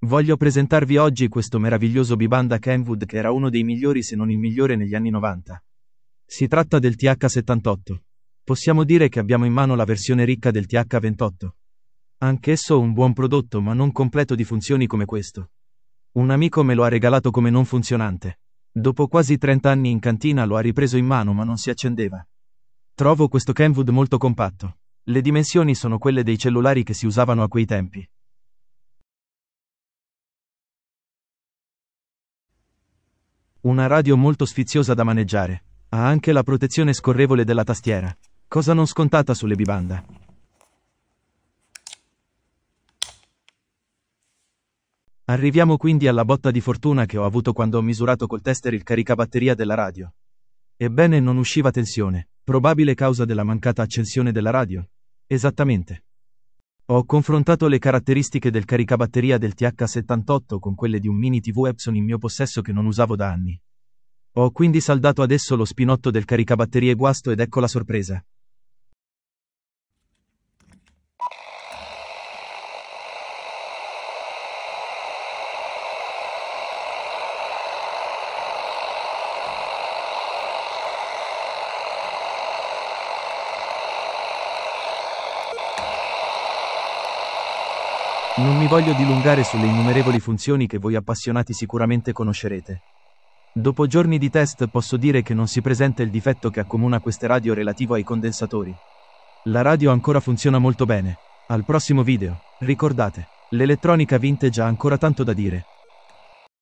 Voglio presentarvi oggi questo meraviglioso bibanda Kenwood che era uno dei migliori se non il migliore negli anni 90. Si tratta del TH78. Possiamo dire che abbiamo in mano la versione ricca del TH28. Anch'esso un buon prodotto ma non completo di funzioni come questo. Un amico me lo ha regalato come non funzionante. Dopo quasi 30 anni in cantina lo ha ripreso in mano ma non si accendeva. Trovo questo Kenwood molto compatto. Le dimensioni sono quelle dei cellulari che si usavano a quei tempi. Una radio molto sfiziosa da maneggiare. Ha anche la protezione scorrevole della tastiera, cosa non scontata sulle bibanda. Arriviamo quindi alla botta di fortuna che ho avuto quando ho misurato col tester il caricabatteria della radio. Ebbene non usciva tensione, probabile causa della mancata accensione della radio. Esattamente. Ho confrontato le caratteristiche del caricabatteria del TH78 con quelle di un mini TV Epson in mio possesso che non usavo da anni. Ho quindi saldato adesso lo spinotto del caricabatterie guasto ed ecco la sorpresa. Non mi voglio dilungare sulle innumerevoli funzioni che voi appassionati sicuramente conoscerete. Dopo giorni di test posso dire che non si presenta il difetto che accomuna queste radio relativo ai condensatori. La radio ancora funziona molto bene. Al prossimo video, ricordate, l'elettronica vintage ha ancora tanto da dire,